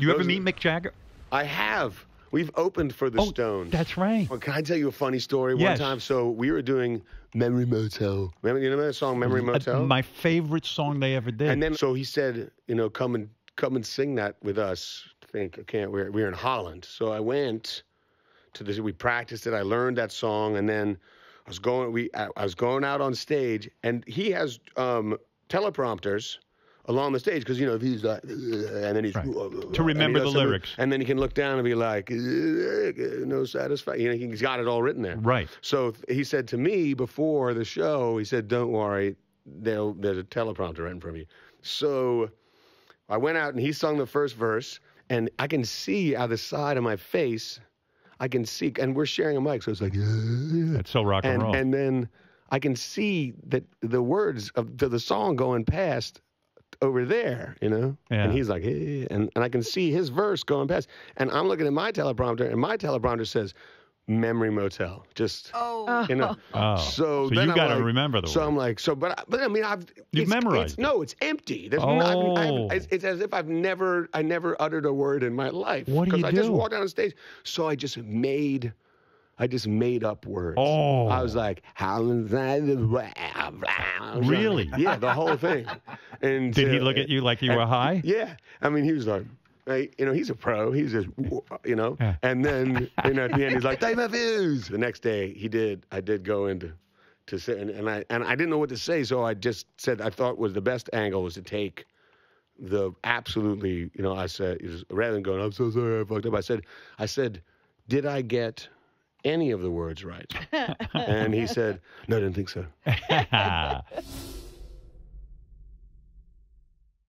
You Those ever meet Mick Jagger? I have. We've opened for the oh, Stones. That's right. Well, can I tell you a funny story? Yes. One time, so we were doing Memory Motel. Remember, you know that song, Memory Motel? Uh, my favorite song they ever did. And then, so he said, you know, come and come and sing that with us. I think I can't. We're we're in Holland, so I went to this. We practiced it. I learned that song, and then I was going. We I, I was going out on stage, and he has um, teleprompters along the stage because you know if he's like uh, and then he's right. Uh, to remember the lyrics and then he can look down and be like uh, no satisfaction you know, he's got it all written there right so he said to me before the show he said don't worry there's a teleprompter in front of you so i went out and he sung the first verse and i can see out the side of my face i can see and we're sharing a mic so it's like that's so rock and, and roll and then I can see that the words of the, the song going past over there, you know? Yeah. And he's like, hey, and, and I can see his verse going past. And I'm looking at my teleprompter, and my teleprompter says, Memory Motel. Just oh, you know. Oh. So, so you got to like, remember the. So word. I'm like, so, but I, but I mean, I've you memorized. It's, it. No, it's empty. There's oh. i i it's as if I've never, I never uttered a word in my life. What do you I do? just walked on stage, so I just made. I just made up words. Oh. I was oh. like, how is that? the blah, blah. Really? Yeah, the whole thing. And did uh, he look at you like you were high? Yeah, I mean, he was like. Hey, you know, he's a pro. He's just, you know, and then you know, at the end, he's like, "Dave views." The next day, he did. I did go into to say, and, and I and I didn't know what to say, so I just said I thought was the best angle was to take the absolutely, you know, I said rather than going, I'm so sorry, I fucked up. I said, I said, did I get any of the words right? and he said, No, I didn't think so.